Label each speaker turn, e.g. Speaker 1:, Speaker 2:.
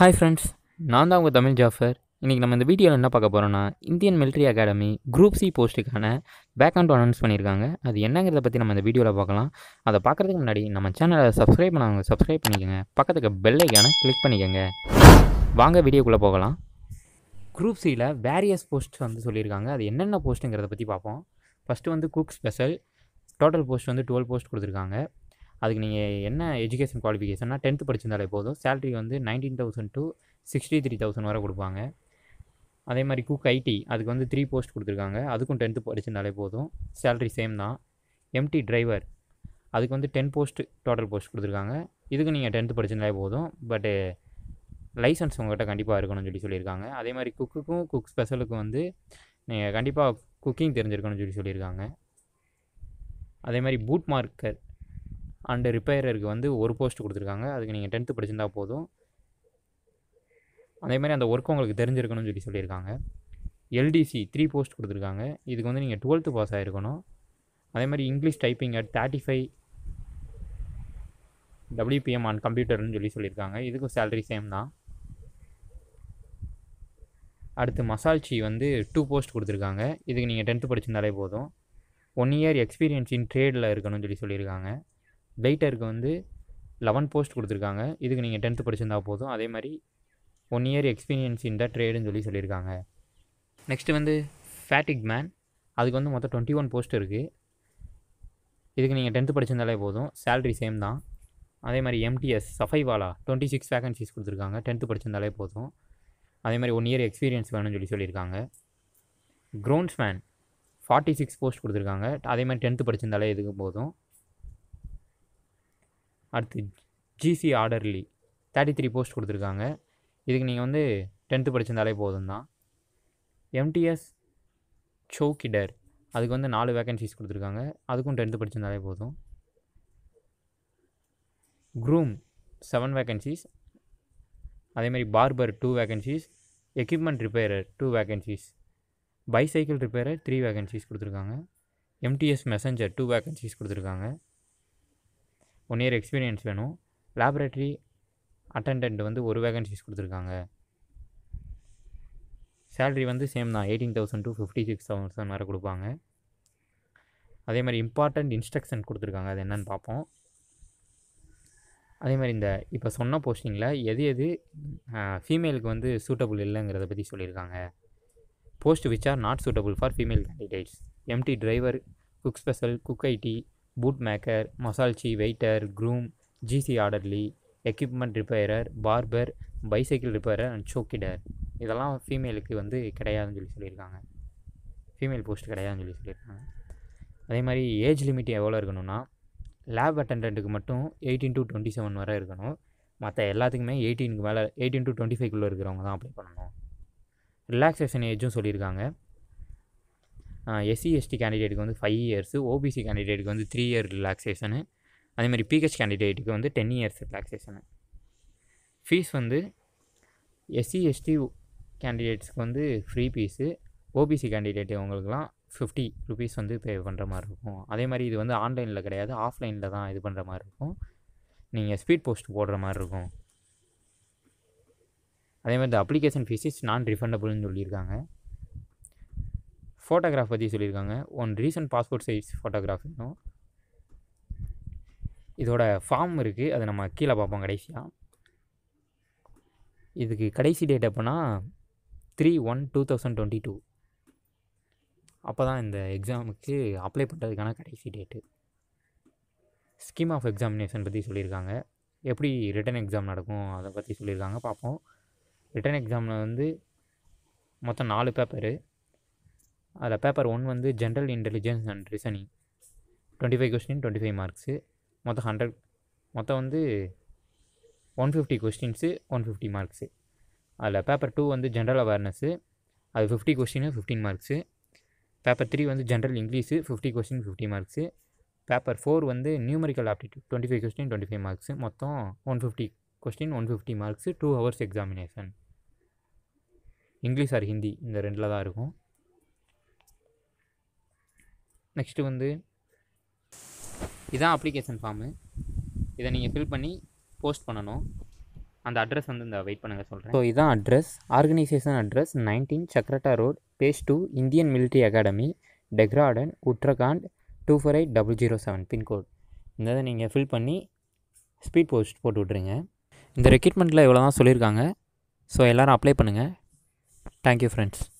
Speaker 1: hi friends நான் தான் உங்கள் தமிழ் ஜாஃபர் இன்றைக்கி நம்ம இந்த வீடியோவில் என்ன பார்க்க போகிறோன்னா Indian military academy group C போஸ்ட்டுக்கான பேக் அண்ட் அனௌன்ஸ் பண்ணியிருக்காங்க அது என்னங்கிறத பற்றி நம்ம இந்த வீடியோவில் பார்க்கலாம் அதை பார்க்குறதுக்கு முன்னாடி நம்ம சேனலை சப்ஸ்கிரைப் பண்ணவங்க சப்ஸ்கிரைப் பண்ணிக்கோங்க பக்கத்துக்கு பெல்லைக்கான கிளிக் பண்ணிக்கோங்க வாங்க வீடியோக்குள்ளே போகலாம் குரூப் சியில் வேரியஸ் போஸ்ட் வந்து சொல்லியிருக்காங்க அது என்னென்ன போஸ்ட்டுங்கிறத பற்றி பார்ப்போம் ஃபஸ்ட்டு வந்து குக் ஸ்பெஷல் டோட்டல் போஸ்ட் வந்து டுவெல் போஸ்ட் கொடுத்துருக்காங்க அதுக்கு நீங்கள் என்ன எஜுகேஷன் குவாலிஃபிகேஷன்னா டென்த்து படிச்சிருந்தாலே போதும் சேலரி வந்து nineteen thousand to sixty three thousand வரை கொடுப்பாங்க அதே மாதிரி குக் ஐடி அதுக்கு வந்து த்ரீ போஸ்ட் கொடுத்துருக்காங்க அதுக்கும் டென்த்து படிச்சிருந்தாலே போதும் சேலரி சேம் தான் எம்டி டிரைவர் அதுக்கு வந்து டென் போஸ்ட் டோட்டல் போஸ்ட் கொடுத்துருக்காங்க இதுக்கு நீங்கள் டென்த்து படிச்சிருந்தாலே போதும் பட்டு லைசன்ஸ் உங்கள்கிட்ட கண்டிப்பாக இருக்கணும்னு சொல்லி சொல்லியிருக்காங்க அதே மாதிரி குக்குக்கும் குக் ஸ்பெஷலுக்கும் வந்து நீங்கள் கண்டிப்பாக குக்கிங் தெரிஞ்சிருக்கணும்னு சொல்லி சொல்லியிருக்காங்க அதே மாதிரி பூட் மார்க்கர் அண்டு ரிப்பேரருக்கு வந்து ஒரு போஸ்ட் கொடுத்துருக்காங்க அதுக்கு நீங்கள் டென்த்து படிச்சிருந்தா போதும் அதேமாதிரி அந்த ஒர்க் உங்களுக்கு தெரிஞ்சிருக்கணும்னு சொல்லி சொல்லியிருக்காங்க எல்டிசி த்ரீ போஸ்ட் கொடுத்துருக்காங்க இதுக்கு வந்து நீங்கள் டுவெல்த்து பாஸ் ஆகிருக்கணும் அதேமாதிரி English typing at thirty five WPM on கம்ப்யூட்டர்னு சொல்லி சொல்லியிருக்காங்க இதுக்கும் சேலரி சேம் தான் அடுத்து மசால்ச்சி வந்து டூ போஸ்ட் கொடுத்துருக்காங்க இதுக்கு நீங்கள் டென்த்து படிச்சிருந்தாலே போதும் ஒன் இயர் எக்ஸ்பீரியன்ஸ் இன் ட்ரேடில் இருக்கணும்னு சொல்லி சொல்லியிருக்காங்க பெய்டருக்கு வந்து லெவன் போஸ்ட் கொடுத்துருக்காங்க இதுக்கு நீங்கள் டென்த்து படிச்சிருந்தா போதும் அதே மாதிரி ஒன் இயர் எக்ஸ்பீரியன்ஸ் இந்த ட்ரேடுன்னு சொல்லி சொல்லியிருக்காங்க நெக்ஸ்ட்டு வந்து ஃபேட்டிக் மேன் அதுக்கு வந்து மொத்தம் டுவெண்ட்டி ஒன் போஸ்ட் இருக்குது இதுக்கு நீங்கள் டென்த்து படிச்சிருந்தாலே போதும் சேல்ரி சேம் தான் அதே மாதிரி எம்டிஎஸ் சஃபைவாலா டுவெண்ட்டி சிக்ஸ் வேகன்சிஸ் கொடுத்துருக்காங்க டென்த்து படிச்சிருந்தாலே போதும் அதே மாதிரி ஒன் இயர் எக்ஸ்பீரியன்ஸ் வேணும்னு சொல்லி சொல்லியிருக்காங்க மேன் ஃபார்ட்டி சிக்ஸ் போஸ்ட் கொடுத்துருக்காங்க அதே மாதிரி டென்த்து படிச்சிருந்தாலே இதுக்கு போதும் அடுத்து GC orderly thirty three post கொடுத்துருக்காங்க இதுக்கு நீங்கள் வந்து டென்த்து படித்திருந்தாலே போதும் தான் எம்டிஎஸ் சோக்கிடர் அதுக்கு வந்து நாலு வேகன்சிஸ் கொடுத்துருக்காங்க அதுக்கும் டென்த்து படித்திருந்தாலே போதும் க்ரூம் செவன் வேகன்சிஸ் அதேமாதிரி barber two vacancies equipment repairer two vacancies bicycle repairer three vacancies கொடுத்துருக்காங்க எம்டிஎஸ் மெசஞ்சர் டூ வேகன்சிஸ் கொடுத்துருக்காங்க ஒன் இயர் எக்ஸ்பீரியன்ஸ் வேணும் லேபரேட்டரி அட்டண்டன்ட் வந்து ஒரு வேகன்சிஸ் கொடுத்துருக்காங்க சேல்ரி வந்து சேம் தான் eighteen thousand to fifty six thousand வரை கொடுப்பாங்க அதே மாதிரி இம்பார்ட்டண்ட் இன்ஸ்ட்ரக்ஷன் கொடுத்துருக்காங்க அது என்னென்னு பார்ப்போம் அதே மாதிரி இந்த இப்போ சொன்ன போஸ்டிங்கில் எது எது ஃபீமேலுக்கு வந்து சூட்டபுள் இல்லைங்கிறத பற்றி சொல்லியிருக்காங்க post which are not suitable for female candidates MT driver cook special cook IT boot maker மசால்ச்சி waiter groom GC orderly equipment repairer barber bicycle repairer and சோக்கிடர் இதெல்லாம் ஃபீமேலுக்கு வந்து கிடையாதுன்னு சொல்லி சொல்லியிருக்காங்க ஃபீமேல் போஸ்ட் கிடையாதுன்னு சொல்லி சொல்லியிருக்காங்க அதே மாதிரி ஏஜ் லிமிட் எவ்வளோ இருக்கணும்னா லேப் அட்டண்டன்ட்டுக்கு மட்டும் எயிட்டீன் டு டுவெண்ட்டி செவன் வரை இருக்கணும் மற்ற எல்லாத்துக்குமே எயிட்டீனுக்கு மேலே எயிட்டீன் டு டுவெண்ட்டி குள்ளே இருக்கிறவங்க தான் அப்ளை பண்ணணும் ரிலாக்ஸேஷன் ஏஜும் சொல்லியிருக்காங்க எஸ்சி எஸ்டி கேண்டிடேட்டுக்கு வந்து ஃபைவ் இயர்ஸு ஓபிசி கேண்டிடேட்டுக்கு வந்து த்ரீ இயர் ரிலாக்ஸேஷனு அதே மாதிரி பிஹெச் கேண்டிடேட்டுக்கு வந்து டென் இயர்ஸ் ரிலாக்ஸேஷனு ஃபீஸ் வந்து எஸ்சி எஸ்டி கேண்டிடேட்ஸ்க்கு வந்து ஃப்ரீ ஃபீஸு ஓபிசி கேண்டிடேட் அவங்களுக்குலாம் ஃபிஃப்டி ருபீஸ் வந்து பே பண்ணுற மாதிரி இருக்கும் அதே மாதிரி இது வந்து ஆன்லைனில் கிடையாது ஆஃப்லைனில் தான் இது பண்ணுற மாதிரி இருக்கும் நீங்கள் ஸ்பீட் போஸ்ட் போடுற மாதிரி இருக்கும் அதே மாதிரி இந்த அப்ளிகேஷன் ஃபீஸஸ் நான் ரிஃபண்டபுள்னு சொல்லியிருக்காங்க ஃபோட்டோகிராஃப் பற்றி சொல்லியிருக்காங்க one recent passport size photograph இதோட ஃபார்ம் இருக்குது அதை நம்ம கீழே பார்ப்போம் கடைசியாக இதுக்கு கடைசி டேட் எப்போனா three one two thousand twenty two அப்போ தான் இந்த எக்ஸாமுக்கு அப்ளை பண்ணுறதுக்கான கடைசி டேட்டு ஸ்கீம் ஆஃப் எக்ஸாமினேஷன் பற்றி சொல்லியிருக்காங்க எப்படி ரிட்டன் எக்ஸாம் நடக்கும் அதை பற்றி சொல்லியிருக்காங்க பார்ப்போம் ரிட்டன் எக்ஸாமில் வந்து மொத்தம் நாலு பேப்பரு அதில் பேப்பர் ஒன் வந்து general intelligence and reasoning twenty five question twenty five marks மொத்தம் ஹண்ட்ரட் மொத்தம் வந்து one fifty questions one fifty marks அதில் பேப்பர் டூ வந்து ஜென்ரல் அவேர்னஸ்ஸு அது fifty question fifteen marks paper three வந்து general English fifty question fifty marks paper four வந்து numerical aptitude twenty five question twenty five marks மொத்தம் one fifty question one fifty marks two hours examination English R Hindi இந்த ரெண்டில் தான் இருக்கும் next வந்து இதான் application form இதை நீங்கள் ஃபில் பண்ணி போஸ்ட் பண்ணணும் அந்த அட்ரஸ் வந்து இந்த வெயிட் பண்ணுங்கள் சொல்கிறேன் ஸோ இதான் address organisation address nineteen Chakrata road base two Indian military academy Dehradun Uttarakhand two four eight double zero seven pincode இந்த இதை நீங்கள் ஃபில் பண்ணி ஸ்பீட் போஸ்ட் போட்டு விட்ருங்க இந்த ரெக்யூட்மெண்ட்டில் இவ்வளோ தான் சொல்லியிருக்காங்க ஸோ எல்லோரும் அப்ளை பண்ணுங்கள் தேங்க்யூ ஃப்ரெண்ட்ஸ்